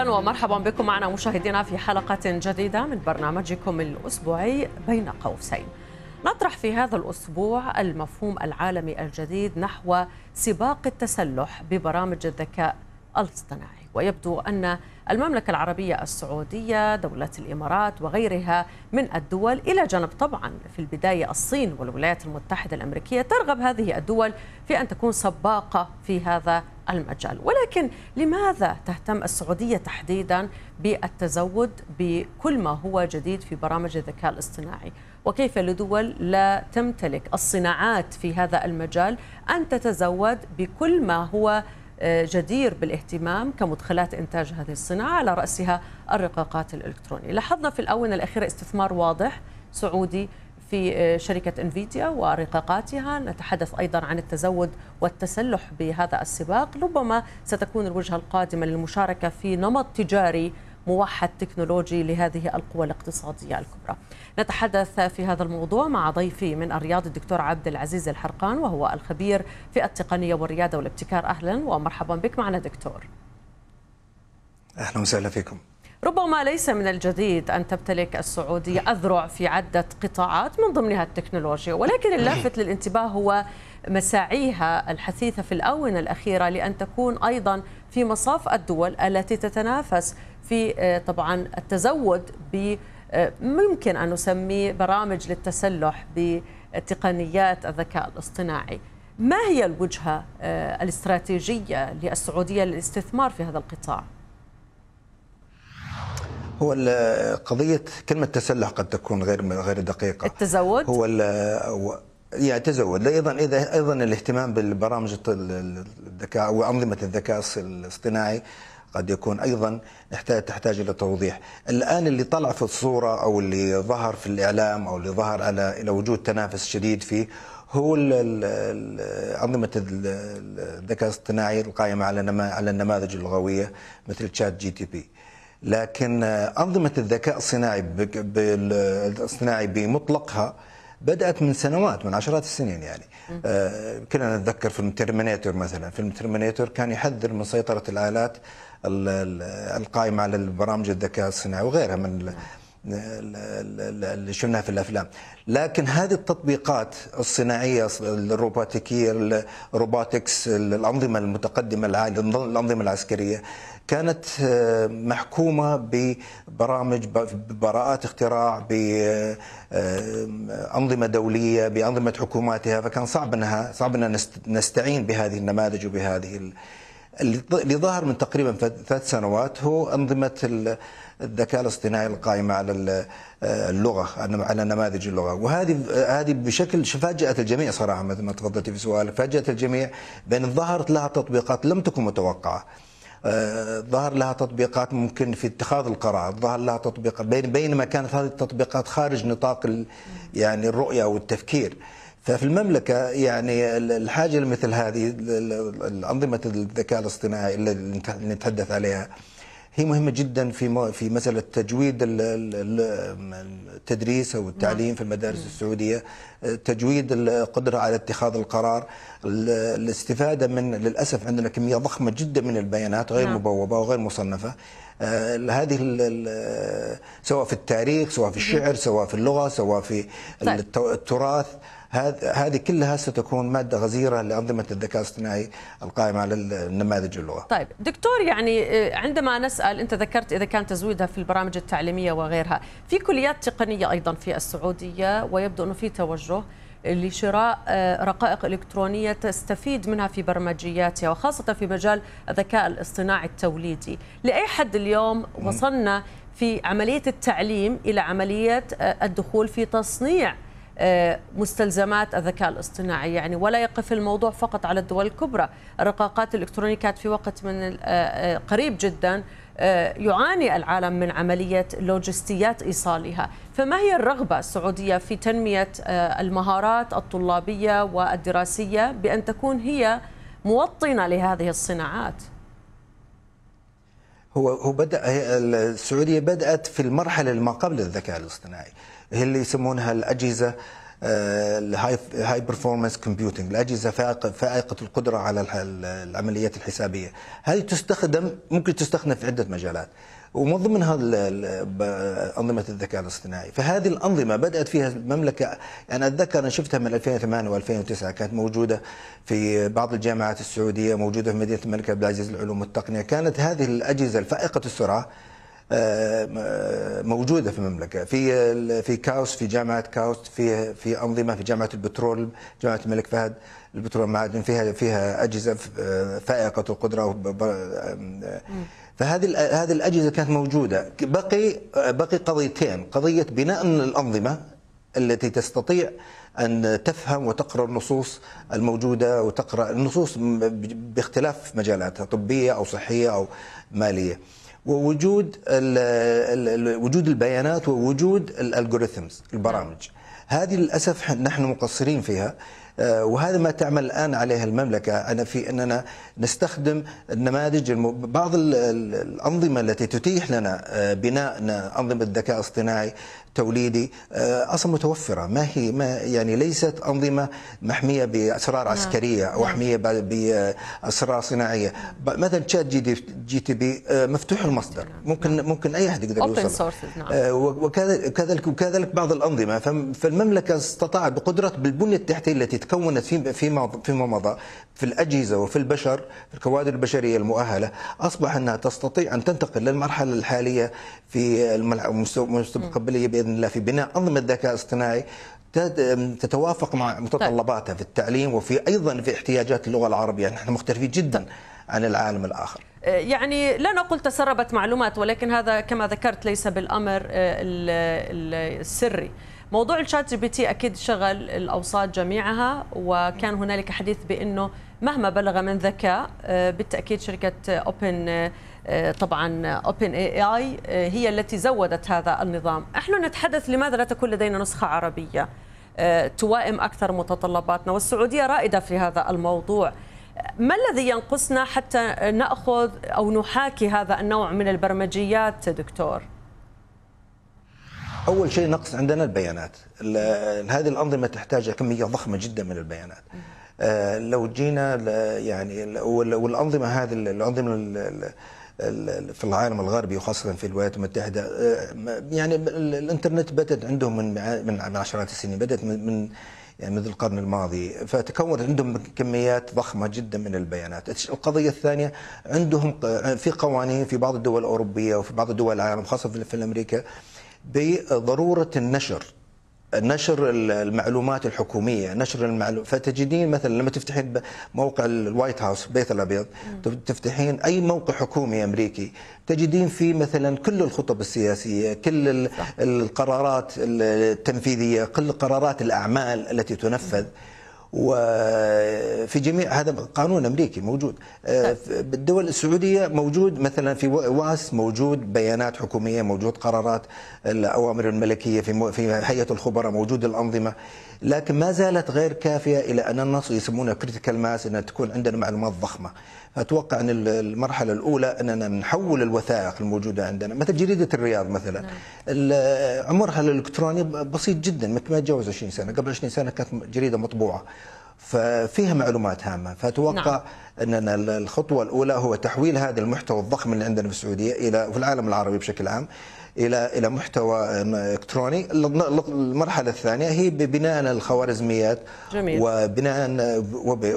اهلا ومرحبا بكم معنا مشاهدينا في حلقه جديده من برنامجكم الاسبوعي بين قوسين. نطرح في هذا الاسبوع المفهوم العالمي الجديد نحو سباق التسلح ببرامج الذكاء الاصطناعي. ويبدو أن المملكة العربية السعودية دولة الإمارات وغيرها من الدول إلى جانب طبعا في البداية الصين والولايات المتحدة الأمريكية ترغب هذه الدول في أن تكون سباقة في هذا المجال ولكن لماذا تهتم السعودية تحديدا بالتزود بكل ما هو جديد في برامج الذكاء الاصطناعي وكيف لدول لا تمتلك الصناعات في هذا المجال أن تتزود بكل ما هو جدير بالاهتمام كمدخلات إنتاج هذه الصناعة على رأسها الرقاقات الإلكترونية لاحظنا في الآونة الأخيرة استثمار واضح سعودي في شركة انفيديا ورقاقاتها نتحدث أيضا عن التزود والتسلح بهذا السباق ربما ستكون الوجهة القادمة للمشاركة في نمط تجاري موحد تكنولوجي لهذه القوى الاقتصادية الكبرى نتحدث في هذا الموضوع مع ضيفي من الرياض الدكتور عبد العزيز الحرقان وهو الخبير في التقنية والريادة والابتكار أهلا ومرحبا بك معنا دكتور أهلا وسهلا فيكم ربما ليس من الجديد أن تمتلك السعودية أذرع في عدة قطاعات من ضمنها التكنولوجيا ولكن اللافت للانتباه هو مساعيها الحثيثة في الآونة الأخيرة لأن تكون أيضا في مصاف الدول التي تتنافس في آه، طبعا التزود ب آه، ممكن أن نسميه برامج للتسلح بتقنيات الذكاء الاصطناعي ما هي الوجهة آه، الاستراتيجية للسعودية للاستثمار في هذا القطاع؟ هو قضية كلمة تسلح قد تكون غير غير دقيقة التزود هو يعني تزود ايضا اذا ايضا الاهتمام بالبرامج الذكاء وانظمه الذكاء الاصطناعي قد يكون ايضا يحتاج تحتاج الى توضيح. الان اللي طلع في الصوره او اللي ظهر في الاعلام او اللي ظهر على الى وجود تنافس شديد فيه هو انظمه الذكاء الاصطناعي القائمه على على النماذج اللغويه مثل تشات جي تي بي. لكن أنظمة الذكاء الصناعي الصناعي بمطلقها بدأت من سنوات من عشرات السنين يعني آه، كنا نتذكر فيلم ترمينيتور مثلا فيلم ترمينيتور كان يحذر من سيطرة الآلات القائمة على البرامج الذكاء الصناعي وغيرها من اللي شفناها في الافلام لكن هذه التطبيقات الصناعيه الروبوتيكيه الروبوتكس الانظمه المتقدمه الانظمه العسكريه كانت آه، محكومه ببرامج ببراءات اختراع بانظمه آه، دوليه بانظمه حكوماتها فكان صعب انها صعب ان نستعين بهذه النماذج وبهذه اللي ظهر من تقريبا ثلاث سنوات هو أنظمة الذكاء الاصطناعي القائمة على اللغة على نماذج اللغة وهذه هذه بشكل فاجأت الجميع صراحة مثل ما تفضلتي في سؤال فاجأت الجميع بأن ظهرت لها تطبيقات لم تكن متوقعة آه، ظهر لها تطبيقات ممكن في اتخاذ القرار ظهر لها تطبيقات بينما كانت هذه التطبيقات خارج نطاق يعني الرؤية والتفكير ففي المملكة يعني الحاجة لمثل هذه أنظمة الذكاء الاصطناعي اللي نتحدث عليها هي مهمة جدا في في مسألة تجويد التدريس أو التعليم في المدارس نعم. السعودية تجويد القدرة على اتخاذ القرار الاستفادة من للأسف عندنا كمية ضخمة جدا من البيانات غير نعم. مبوبة وغير مصنفة آه، هذه سواء في التاريخ سواء في الشعر سواء في اللغة سواء في طيب. التراث هذه كلها ستكون ماده غزيره لانظمه الذكاء الاصطناعي القائمه على النماذج اللغه. طيب دكتور يعني آه، عندما نسال انت ذكرت اذا كان تزويدها في البرامج التعليميه وغيرها، في كليات تقنيه ايضا في السعوديه ويبدو انه في توجه لشراء آه، رقائق إلكترونية تستفيد منها في برمجياتها وخاصة في مجال الذكاء الاصطناعي التوليدي لأي حد اليوم وصلنا في عملية التعليم إلى عملية آه، الدخول في تصنيع مستلزمات الذكاء الاصطناعي يعني ولا يقف الموضوع فقط على الدول الكبرى الرقاقات الإلكترونية كانت في وقت من آه، آه، قريب جدا آه، يعاني العالم من عملية لوجستيات إيصالها فما هي الرغبة السعودية في تنمية المهارات الطلابية والدراسية بأن تكون هي موطنة لهذه الصناعات؟ هو هو بدا السعوديه بدات في المرحله ما قبل الذكاء الاصطناعي هي اللي يسمونها الاجهزه آه، الهاي برفورمانس كومبيوتنج الاجهزه فائقه القدره على العمليات الحسابيه هذه تستخدم ممكن تستخدم في عده مجالات ومن ضمنها أنظمة الذكاء الاصطناعي فهذه الأنظمة بدأت فيها المملكة أنا يعني أتذكر أنا شفتها من 2008 و2009 كانت موجودة في بعض الجامعات السعودية موجودة في مدينة الملك عبد العزيز للعلوم والتقنية كانت هذه الأجهزة الفائقة السرعة آه، موجوده في المملكه في في كاوس في جامعه كاوس في في انظمه في جامعه البترول جامعه الملك فهد البترول المعادن فيها فيها اجهزه آه، فائقه القدره آه، فهذه هذه الاجهزه كانت موجوده بقي بقي قضيتين قضيه بناء الانظمه التي تستطيع ان تفهم وتقرا النصوص الموجوده وتقرا النصوص باختلاف مجالاتها طبيه او صحيه او ماليه ووجود الـ وجود البيانات ووجود الالجوريثمز البرامج نعم. هذه للاسف نحن مقصرين فيها آه، وهذا ما تعمل الان عليه المملكه انا في اننا نستخدم النماذج بعض الانظمه التي تتيح لنا آه، بناء انظمه ذكاء اصطناعي توليدي آه، اصلا متوفره ما هي ما يعني ليست انظمه محميه باسرار نعم. عسكريه او نعم. محميه باسرار صناعيه مثلا تشات جي دي جي تي بي آه، مفتوح المصدر نعم. ممكن نعم. ممكن اي احد يقدر يوصل نعم. آه، وكذلك وكذلك بعض الانظمه فالمملكه استطاعت بقدرة بالبنيه التحتيه التي تكونت في فيما فيما مضى في الاجهزه وفي البشر في الكوادر البشريه المؤهله اصبح انها تستطيع ان تنتقل للمرحله الحاليه في المستقبليه باذن الله في بناء انظمه ذكاء اصطناعي تتوافق مع متطلباتها في التعليم وفي ايضا في احتياجات اللغه العربيه نحن مختلفين جدا عن العالم الاخر أه، يعني لا نقول تسربت معلومات ولكن هذا كما ذكرت ليس بالامر أه، السري موضوع الشات جي بي تي اكيد شغل الاوساط جميعها وكان هنالك حديث بانه مهما بلغ من ذكاء أه، بالتاكيد شركه اوبن آه، طبعا اوبن اي اي هي التي زودت هذا النظام نحن نتحدث لماذا لا تكون لدينا نسخه عربيه آه، توائم اكثر متطلباتنا والسعوديه رائده في هذا الموضوع ما الذي ينقصنا حتى ناخذ او نحاكي هذا النوع من البرمجيات دكتور اول شيء نقص عندنا البيانات هذه الانظمه تحتاج كميه ضخمه جدا من البيانات آه، لو جينا يعني والانظمه هذه الانظمه في العالم الغربي وخاصة في الولايات المتحدة آه، يعني الإنترنت بدأت عندهم من من عشرات السنين بدأت من يعني منذ القرن الماضي فتكونت عندهم كميات ضخمه جدا من البيانات القضيه الثانيه عندهم في قوانين في بعض الدول الاوروبيه وفي بعض الدول العالم خاصه في امريكا بضروره النشر نشر المعلومات الحكوميه نشر المعلومات فتجدين مثلا لما تفتحين موقع الوايت هاوس بيت الابيض تفتحين اي موقع حكومي امريكي تجدين فيه مثلا كل الخطب السياسيه كل القرارات التنفيذيه كل قرارات الاعمال التي تنفذ وفي جميع هذا قانون امريكي موجود آه، بالدول طيب. السعوديه موجود مثلا في واس موجود بيانات حكوميه موجود قرارات الاوامر الملكيه في في هيئه الخبراء موجود الانظمه لكن ما زالت غير كافيه الى ان النص يسمونه كريتيكال ماس ان تكون عندنا معلومات ضخمه اتوقع ان المرحله الاولى اننا نحول الوثائق الموجوده عندنا مثل جريده الرياض مثلا نعم. عمرها الالكتروني بسيط جدا ما يتجاوز 20 سنه قبل 20 سنه كانت جريده مطبوعه ففيها معلومات هامه فاتوقع نعم. اننا الخطوه الاولى هو تحويل هذا المحتوى الضخم اللي عندنا في السعوديه الى في العالم العربي بشكل عام الى الى محتوى الكتروني المرحله الثانيه هي ببناء الخوارزميات جميل. وبناء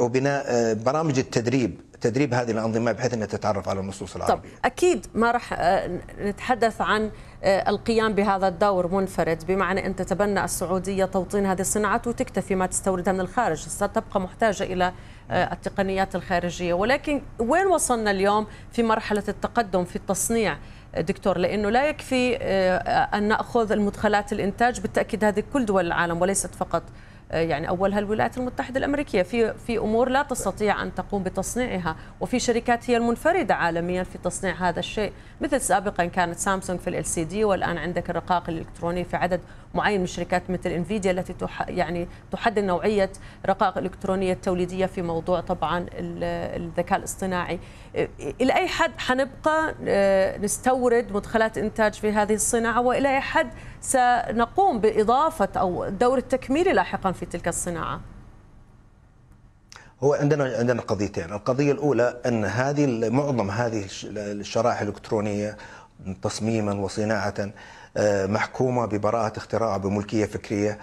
وبناء برامج التدريب تدريب هذه الانظمه بحيث انها تتعرف على النصوص العربيه. طب اكيد ما راح آه، نتحدث عن آه، القيام بهذا الدور منفرد بمعنى ان تتبنى السعوديه توطين هذه الصناعات وتكتفي ما تستوردها من الخارج، ستبقى محتاجه الى آه، التقنيات الخارجيه، ولكن وين وصلنا اليوم في مرحله التقدم في التصنيع؟ دكتور لانه لا يكفي آه، ان ناخذ المدخلات الانتاج بالتاكيد هذه كل دول العالم وليست فقط آه، يعني اولها الولايات المتحده الامريكيه في في امور لا تستطيع ان تقوم بتصنيعها وفي شركات هي المنفرده عالميا في تصنيع هذا الشيء مثل سابقا كانت سامسونج في ال سي دي والان عندك الرقاق الالكتروني في عدد معين من الشركات مثل انفيديا التي تح يعني تحدد نوعيه رقائق الكترونيه التوليديه في موضوع طبعا الذكاء الاصطناعي آه، الى اي حد حنبقى آه، نستورد مدخلات انتاج في هذه الصناعه والى اي حد سنقوم بإضافة أو دور التكميل لاحقا في تلك الصناعة هو عندنا عندنا قضيتين، القضية الأولى أن هذه معظم هذه الشرائح الإلكترونية تصميما وصناعة آه، محكومة ببراءة اختراع بملكية فكرية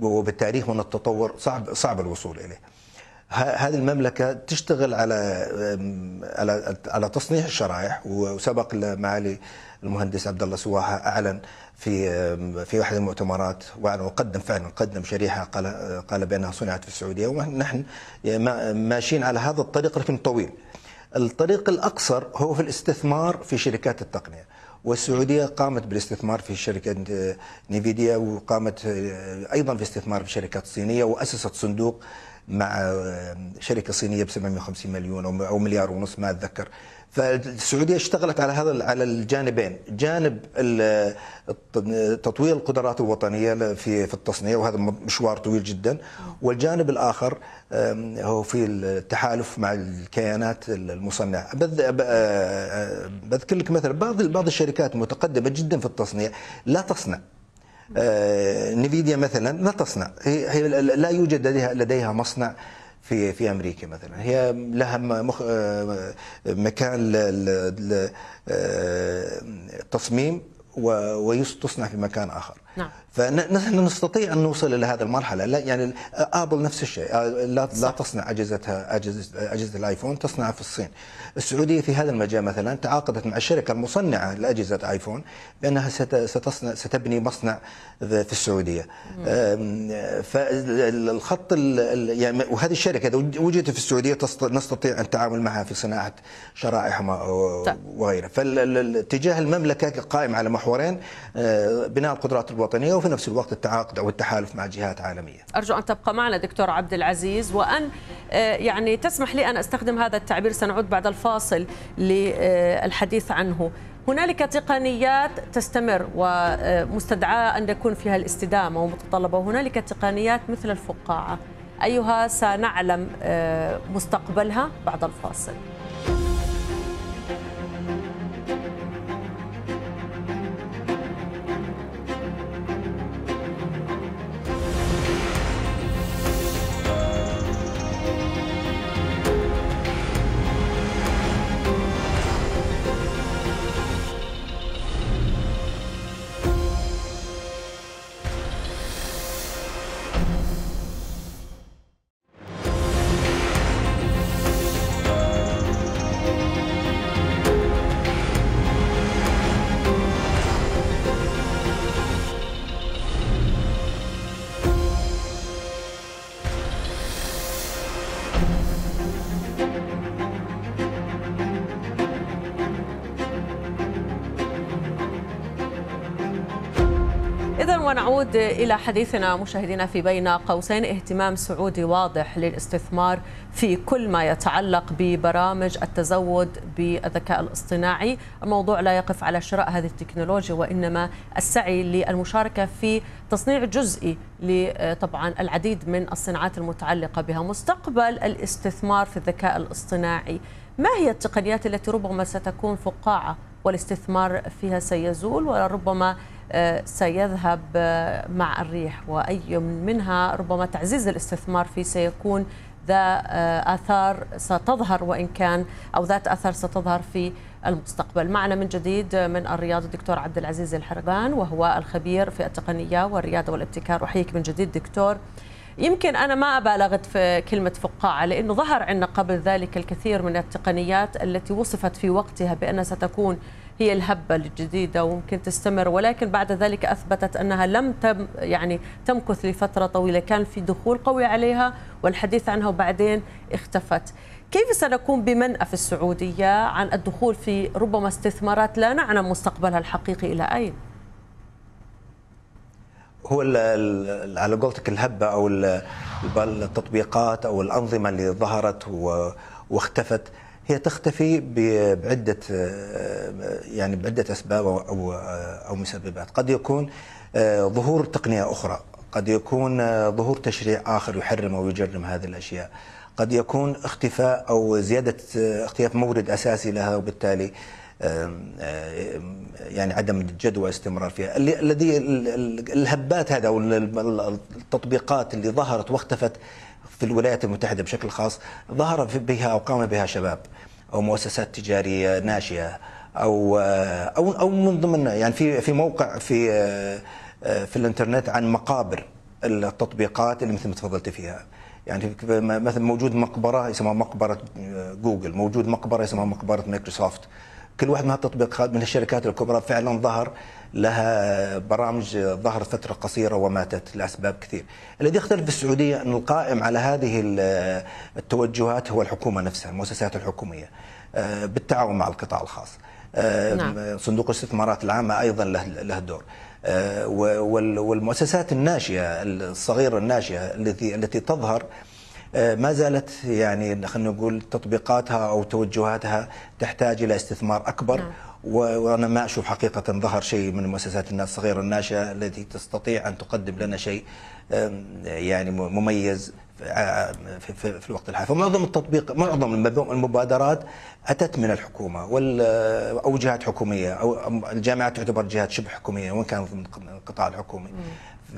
وبالتاريخ من التطور صعب صعب الوصول إليه. هذه المملكه تشتغل على على على تصنيع الشرائح وسبق معالي المهندس عبد الله سواحه اعلن في في احد المؤتمرات وقدم فعلا قدم شريحه قال قال بانها صنعت في السعوديه ونحن ماشيين على هذا الطريق لكن طويل. الطريق الاقصر هو في الاستثمار في شركات التقنيه. والسعوديه قامت بالاستثمار في شركه آه، نيفيديا وقامت آه، ايضا في استثمار في شركات صينيه واسست صندوق مع آه، شركه صينيه ب 750 مليون او مليار ونص ما اتذكر فالسعوديه اشتغلت على هذا على الجانبين، جانب تطوير القدرات الوطنيه في في التصنيع وهذا مشوار طويل جدا، والجانب الاخر هو في التحالف مع الكيانات المصنعه، آه، آه، بذكر لك مثلا بعض بعض الشركات متقدمه جدا في التصنيع لا تصنع آه، نيفيديا مثلا لا تصنع هي لا يوجد لديها لديها مصنع في في امريكا مثلا هي لها مخ آه، مكان للتصميم آه، وتصنع في مكان اخر نعم. فنحن نستطيع ان نوصل الى هذه المرحله لا يعني ابل نفس الشيء آه، لا لا تصنع اجهزتها اجهزه اجهزه الايفون تصنعها في الصين السعوديه في هذا المجال مثلا تعاقدت مع الشركه المصنعه لاجهزه ايفون بانها ستصنع ستبني مصنع في السعوديه فالخط يعني وهذه الشركه اذا وجدت في السعوديه نستطيع التعامل معها في صناعه شرائح وغيرها فاتجاه المملكه قائم على محورين آه، بناء القدرات الوطنيه وفي وفي نفس الوقت التعاقد او التحالف مع جهات عالميه. ارجو ان تبقى معنا دكتور عبد العزيز وان آه، يعني تسمح لي ان استخدم هذا التعبير سنعود بعد الفاصل للحديث عنه. هنالك تقنيات تستمر ومستدعاه ان يكون فيها الاستدامه ومتطلبه، وهنالك تقنيات مثل الفقاعه. ايها سنعلم آه، مستقبلها بعد الفاصل. ونعود إلى حديثنا مشاهدينا في بين قوسين اهتمام سعودي واضح للاستثمار في كل ما يتعلق ببرامج التزود بالذكاء الاصطناعي الموضوع لا يقف على شراء هذه التكنولوجيا وإنما السعي للمشاركة في تصنيع جزئي لطبعا العديد من الصناعات المتعلقة بها مستقبل الاستثمار في الذكاء الاصطناعي ما هي التقنيات التي ربما ستكون فقاعة والاستثمار فيها سيزول ولربما آه، سيذهب آه، مع الريح وأي منها ربما تعزيز الاستثمار فيه سيكون ذا آه، آثار ستظهر وإن كان أو ذات آثار ستظهر في المستقبل معنا من جديد من الرياض الدكتور عبد العزيز الحربان وهو الخبير في التقنية والريادة والابتكار أحييك من جديد دكتور يمكن أنا ما أبالغت في كلمة فقاعة لأنه ظهر عندنا قبل ذلك الكثير من التقنيات التي وصفت في وقتها بأنها ستكون هي الهبة الجديدة وممكن تستمر ولكن بعد ذلك أثبتت أنها لم تم يعني تمكث لفترة طويلة كان في دخول قوي عليها والحديث عنها وبعدين اختفت كيف سنكون بمنأى في السعودية عن الدخول في ربما استثمارات لا نعلم مستقبلها الحقيقي إلى أين؟ هو على قولتك الهبه او التطبيقات او الانظمه اللي ظهرت واختفت هي تختفي بعده آه، يعني بعده اسباب او او آه، مسببات قد يكون آه، ظهور تقنيه اخرى قد يكون ظهور تشريع اخر يحرم او يجرم هذه الاشياء قد يكون اختفاء او زياده اختفاء مورد اساسي لها وبالتالي يعني عدم الجدوى استمرار فيها الذي الهبات هذا او التطبيقات اللي ظهرت واختفت في الولايات المتحدة بشكل خاص ظهر بها أو قام بها شباب أو مؤسسات تجارية ناشئة أو آه، أو أو من ضمن يعني في في موقع في آه، آه، في الإنترنت عن مقابر التطبيقات اللي مثل ما تفضلت فيها يعني مثلا موجود مقبرة اسمها مقبرة جوجل موجود مقبرة اسمها مقبرة مايكروسوفت كل واحد من هالتطبيقات من الشركات الكبرى فعلا ظهر لها برامج ظهرت فترة قصيرة وماتت لأسباب كثير الذي يختلف في السعودية أن القائم على هذه التوجهات هو الحكومة نفسها المؤسسات الحكومية آه، بالتعاون مع القطاع الخاص آه، نعم. صندوق الاستثمارات العامة أيضا له دور آه، والمؤسسات الناشئة الصغيرة الناشئة التي التي تظهر ما زالت يعني خلينا نقول تطبيقاتها او توجهاتها تحتاج الى استثمار اكبر نعم. وانا ما اشوف حقيقه ظهر شيء من المؤسسات الصغيره الناشئه التي تستطيع ان تقدم لنا شيء يعني مميز في الوقت الحالي فمعظم التطبيق معظم المبادرات اتت من الحكومه او جهات حكوميه او الجامعات تعتبر جهات شبه حكوميه وان كانت من القطاع الحكومي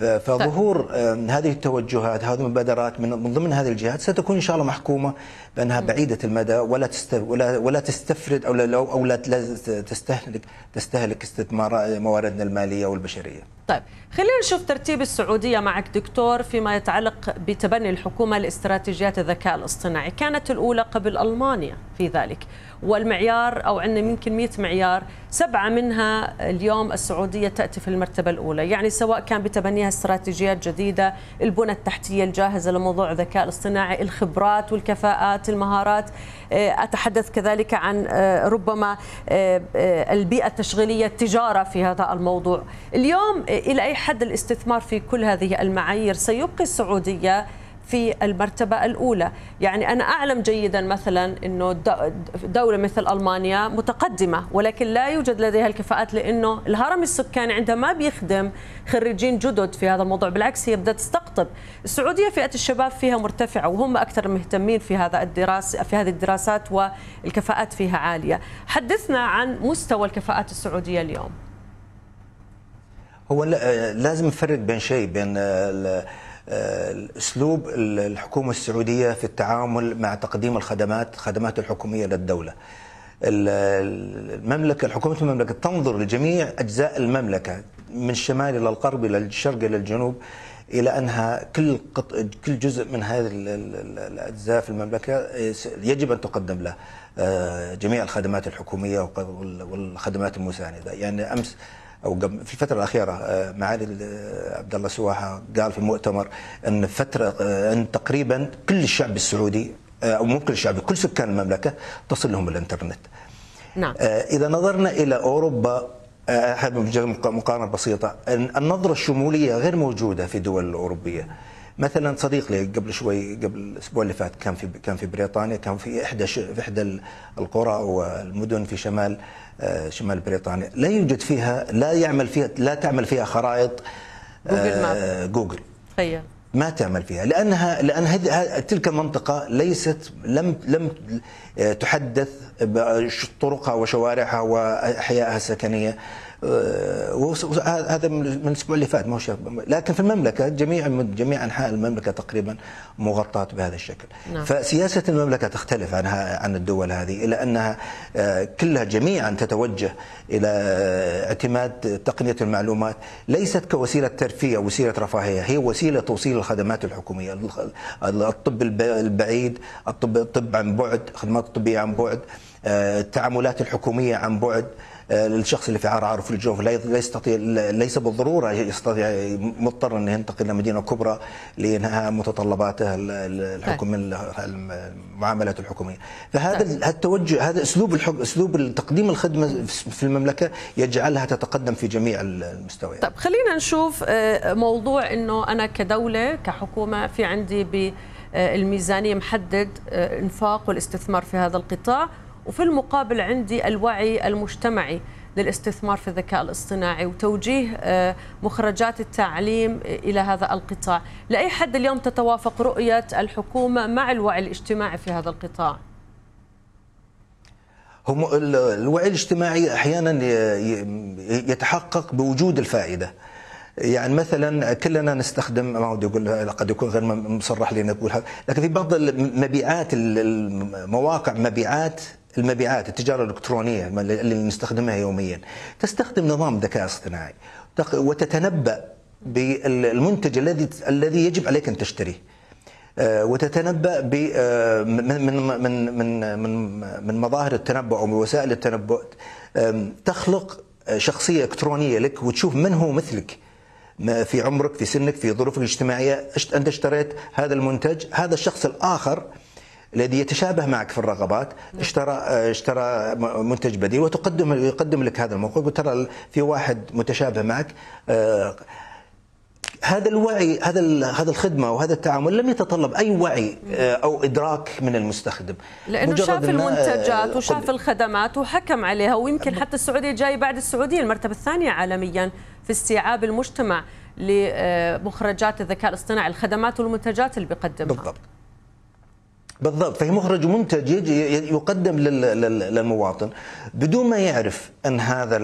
فظهور طيب. هذه التوجهات هذه المبادرات من ضمن هذه الجهات ستكون ان شاء الله محكومه لانها بعيده المدى ولا ولا ولا تستفرد او لا او لا تستهلك تستهلك استثمار مواردنا الماليه والبشريه. طيب خلينا نشوف ترتيب السعوديه معك دكتور فيما يتعلق بتبني الحكومه لاستراتيجيات الذكاء الاصطناعي، كانت الاولى قبل المانيا في ذلك، والمعيار او عندنا يمكن 100 معيار، سبعه منها اليوم السعوديه تاتي في المرتبه الاولى، يعني سواء كان بتبنيها استراتيجيات جديده، البنى التحتيه الجاهزه لموضوع الذكاء الاصطناعي، الخبرات والكفاءات الخبرات المهارات آه، أتحدث كذلك عن آه، ربما آه، البيئة التشغيلية التجارة في هذا الموضوع اليوم إلى أي حد الاستثمار في كل هذه المعايير سيبقي السعودية في المرتبة الأولى يعني أنا أعلم جيدا مثلا أنه دولة مثل ألمانيا متقدمة ولكن لا يوجد لديها الكفاءات لأنه الهرم السكاني عندها ما بيخدم خريجين جدد في هذا الموضوع بالعكس هي بدأت تستقطب السعودية فئة الشباب فيها مرتفعة وهم أكثر مهتمين في هذا الدراسة في هذه الدراسات والكفاءات فيها عالية حدثنا عن مستوى الكفاءات السعودية اليوم هو آه، لازم نفرق بين شيء بين آه، اسلوب الحكومه السعوديه في التعامل مع تقديم الخدمات خدمات الحكوميه للدوله المملكه حكومه المملكه تنظر لجميع اجزاء المملكه من الشمال الى الغرب الى الشرق الى الجنوب الى انها كل كل جزء من هذه الاجزاء في المملكه يجب ان تقدم له آه، جميع الخدمات الحكوميه والخدمات المسانده، يعني امس او في الفتره الاخيره آه، معالي عبد الله سواحه قال في مؤتمر ان فتره آه، ان تقريبا كل الشعب السعودي آه، او مو كل الشعب كل سكان المملكه تصل لهم الانترنت. نعم. اذا نظرنا الى اوروبا احب مقارنه بسيطه النظره الشموليه غير موجوده في الدول الاوروبيه. مثلا صديق لي قبل شوي قبل الاسبوع اللي فات كان في كان في بريطانيا كان في احدى في احدى القرى والمدن في شمال آه، شمال بريطانيا لا يوجد فيها لا يعمل فيها لا تعمل فيها خرائط جوجل آه، ماب جوجل أيوة. ما تعمل فيها لانها لان تلك المنطقه ليست لم لم آه، تحدث طرقها وشوارعها واحيائها السكنيه آه، هذا من الاسبوع اللي فات ما هو لكن في المملكه جميع جميع انحاء المملكه تقريبا مغطاه بهذا الشكل نعم. فسياسه المملكه تختلف عن عن الدول هذه الا انها آه، كلها جميعا تتوجه الى اعتماد تقنيه المعلومات ليست كوسيله ترفيه وسيله رفاهيه هي وسيله توصيل الخدمات الحكوميه الطب البعيد الطب الطب عن بعد خدمات الطبيه عن بعد آه، التعاملات الحكوميه عن بعد آه، للشخص اللي في عار عارف الجوف لا يستطيع ليس بالضروره يستطيع مضطر انه ينتقل لمدينه كبرى لانهاء متطلباتها الحكم طيب. المعاملات الحكوميه فهذا طيب. التوجه هذا اسلوب اسلوب تقديم الخدمه في المملكه يجعلها تتقدم في جميع المستويات طيب خلينا نشوف آه، موضوع انه انا كدوله كحكومه في عندي ب الميزانيه محدد آه، انفاق والاستثمار في هذا القطاع وفي المقابل عندي الوعي المجتمعي للاستثمار في الذكاء الاصطناعي وتوجيه آه، مخرجات التعليم الى هذا القطاع، لاي حد اليوم تتوافق رؤيه الحكومه مع الوعي الاجتماعي في هذا القطاع؟ هم الوعي الاجتماعي احيانا يتحقق بوجود الفائده. يعني مثلا كلنا نستخدم ما ودي اقول قد يكون غير مصرح لي ان اقولها لكن في بعض المبيعات المواقع مبيعات المبيعات التجاره الالكترونيه اللي نستخدمها يوميا تستخدم نظام ذكاء اصطناعي وتتنبا بالمنتج الذي الذي يجب عليك ان تشتريه آه، وتتنبا ب آه، من من من من من مظاهر التنبؤ او وسائل التنبؤ تخلق شخصيه الكترونيه لك وتشوف من هو مثلك في عمرك في سنك في ظروفك الاجتماعيه انت اشتريت هذا المنتج هذا الشخص الاخر الذي يتشابه معك في الرغبات نعم. اشترى اشترى منتج بديل وتقدم يقدم لك هذا الموقع وترى في واحد متشابه معك آه، هذا الوعي هذا هذا الخدمه وهذا التعامل لم يتطلب اي وعي آه، او ادراك من المستخدم لانه شاف آه، المنتجات وشاف الخدمات وحكم عليها ويمكن حتى السعوديه جاي بعد السعوديه المرتبه الثانيه عالميا في استيعاب المجتمع لمخرجات الذكاء الاصطناعي الخدمات والمنتجات اللي بيقدمها بالضبط بالضبط فهي مخرج ومنتج يقدم للمواطن بدون ما يعرف ان هذا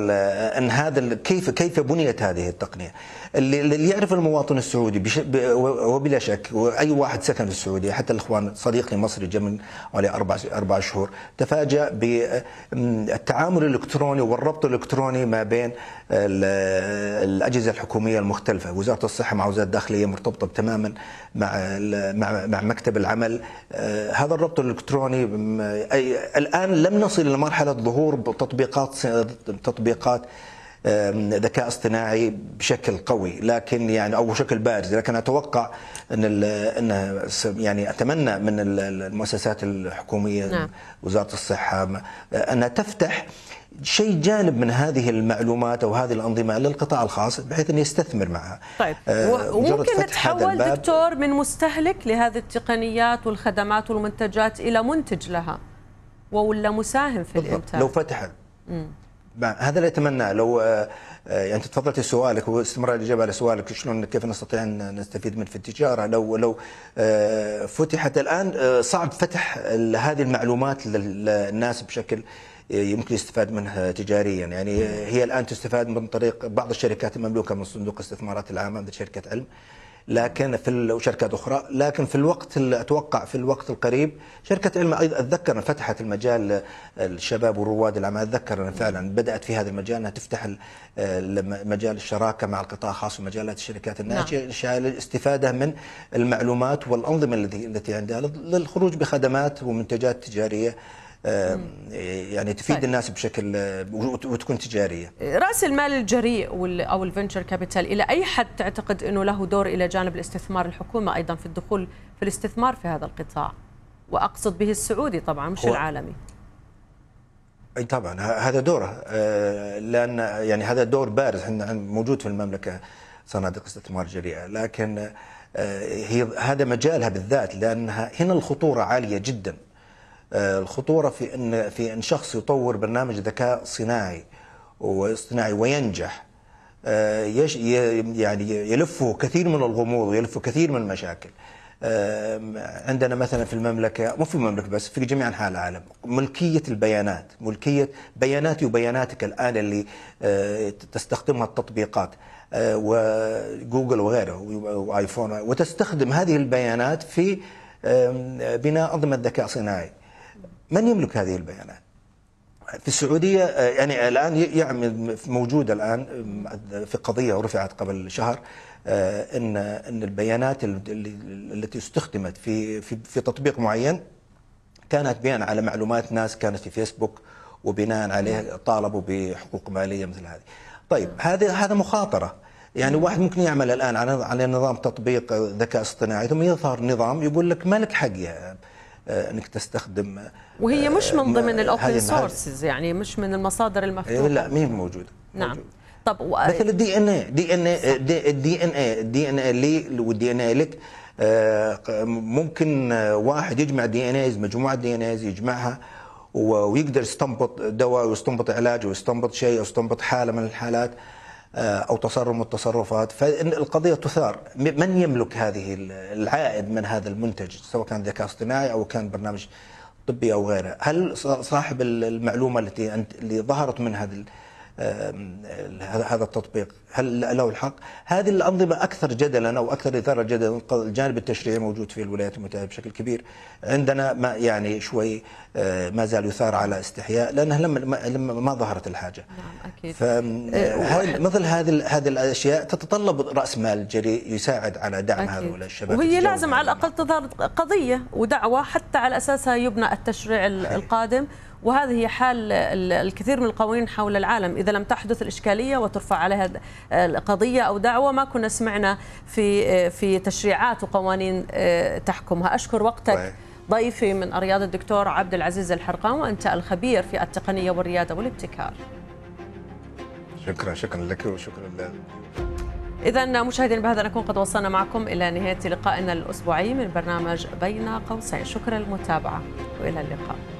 ان هذا كيف كيف بنيت هذه التقنيه اللي يعرف المواطن السعودي وبلا شك واي واحد سكن في السعوديه حتى الاخوان صديقي مصري جميل علي اربع اربع شهور تفاجا بالتعامل الالكتروني والربط الالكتروني ما بين الاجهزه الحكوميه المختلفه وزاره الصحه مع وزاره الداخليه مرتبطه تماما مع مع مكتب العمل آه، هذا الربط الالكتروني الان لم نصل الى مرحله ظهور تطبيقات تطبيقات ذكاء اصطناعي بشكل قوي لكن يعني او بشكل بارز لكن اتوقع ان ان يعني اتمنى من المؤسسات الحكوميه نعم. وزاره الصحه انها تفتح شيء جانب من هذه المعلومات او هذه الانظمه للقطاع الخاص بحيث انه يستثمر معها. طيب آه، وممكن نتحول دكتور من مستهلك لهذه التقنيات والخدمات والمنتجات الى منتج لها ولا مساهم في الانتاج. لو فتح هذا اللي اتمناه لو آه، آه، يعني تفضلت سؤالك واستمرار الاجابه على سؤالك شلون كيف نستطيع ان نستفيد من في التجاره لو لو فتحت الان صعب فتح هذه المعلومات للناس بشكل يمكن يستفاد منها تجاريا يعني هي الآن تستفاد من طريق بعض الشركات المملوكة من صندوق الاستثمارات العامة مثل شركة علم لكن في وشركات اخرى لكن في الوقت اتوقع في الوقت القريب شركه علم ايضا اتذكر فتحت المجال الشباب ورواد العمل اتذكر فعلا بدات في هذا المجال انها تفتح مجال الشراكه مع القطاع الخاص ومجالات الشركات الناشئه نعم. للاستفاده من المعلومات والانظمه التي عندها للخروج بخدمات ومنتجات تجاريه يعني تفيد طيب. الناس بشكل وتكون تجاريه. راس المال الجريء او الفينشر كابيتال الى اي حد تعتقد انه له دور الى جانب الاستثمار الحكومه ايضا في الدخول في الاستثمار في هذا القطاع؟ واقصد به السعودي طبعا مش هو العالمي. اي طبعا هذا دوره آه، لان يعني هذا دور بارز موجود في المملكه صناديق استثمار جريئه لكن آه، هي هذا مجالها بالذات لانها هنا الخطوره عاليه جدا آه، الخطوره في ان في ان شخص يطور برنامج ذكاء صناعي واصطناعي وينجح آه، يعني يلفه كثير من الغموض ويلفه كثير من المشاكل آه، عندنا مثلا في المملكة مو في المملكة بس في جميع أنحاء العالم ملكية البيانات ملكية بياناتي وبياناتك الآن اللي تستخدمها التطبيقات وجوجل وغيره وآيفون وتستخدم هذه البيانات في بناء أنظمة ذكاء صناعي من يملك هذه البيانات؟ في السعودية يعني الآن يعمل يعني موجود الآن في قضية رفعت قبل شهر آه، أن أن البيانات التي استخدمت في في في تطبيق معين كانت بناء على معلومات ناس كانت في فيسبوك وبناء عليه نعم. طالبوا بحقوق مالية مثل هذه. طيب هذا هذا مخاطرة يعني واحد ممكن يعمل الآن على على نظام تطبيق ذكاء اصطناعي ثم يظهر نظام يقول لك ما لك حق يا آه، انك تستخدم آه، وهي مش من آه، ضمن الاوبن سورسز يعني مش من المصادر إيه، المفتوحه لا مين موجوده نعم موجودة. طب و... مثل الدي ان اي دي ان اي الدي ان اي الدي ان اي لي والدي ان اي لك ممكن واحد يجمع دي ان ايز مجموعه دي ان ايز يجمعها ويقدر يستنبط دواء ويستنبط علاج ويستنبط شيء ويستنبط حاله من الحالات آه، او تصرم التصرفات فالقضيه تثار من يملك هذه العائد من هذا المنتج سواء كان ذكاء اصطناعي او كان برنامج طبي او غيره هل صاحب المعلومه التي اللي ظهرت من هذه آه، هذا التطبيق هل له الحق هذه الأنظمة أكثر جدلا أو أكثر إثارة جدلا الجانب التشريعي موجود في الولايات المتحدة بشكل كبير عندنا ما يعني شوي آه، ما زال يثار على استحياء لأنه لما لما ما ظهرت الحاجة نعم أكيد آه، مثل هذه هذه الأشياء تتطلب رأس مال جريء يساعد على دعم هؤلاء الشباب وهي لازم على الأقل تظهر قضية ودعوة حتى على أساسها يبنى التشريع القادم وهذه هي حال الكثير من القوانين حول العالم إذا لم تحدث الإشكالية وترفع عليها قضية أو دعوة ما كنا سمعنا في في تشريعات وقوانين آه، تحكمها أشكر وقتك ضيفي من الرياض الدكتور عبد العزيز الحرقان وأنت الخبير في التقنية والريادة والابتكار شكرا شكرا لك وشكرا لك إذا مشاهدينا بهذا نكون قد وصلنا معكم إلى نهاية لقائنا الأسبوعي من برنامج بين قوسين شكرا للمتابعة وإلى اللقاء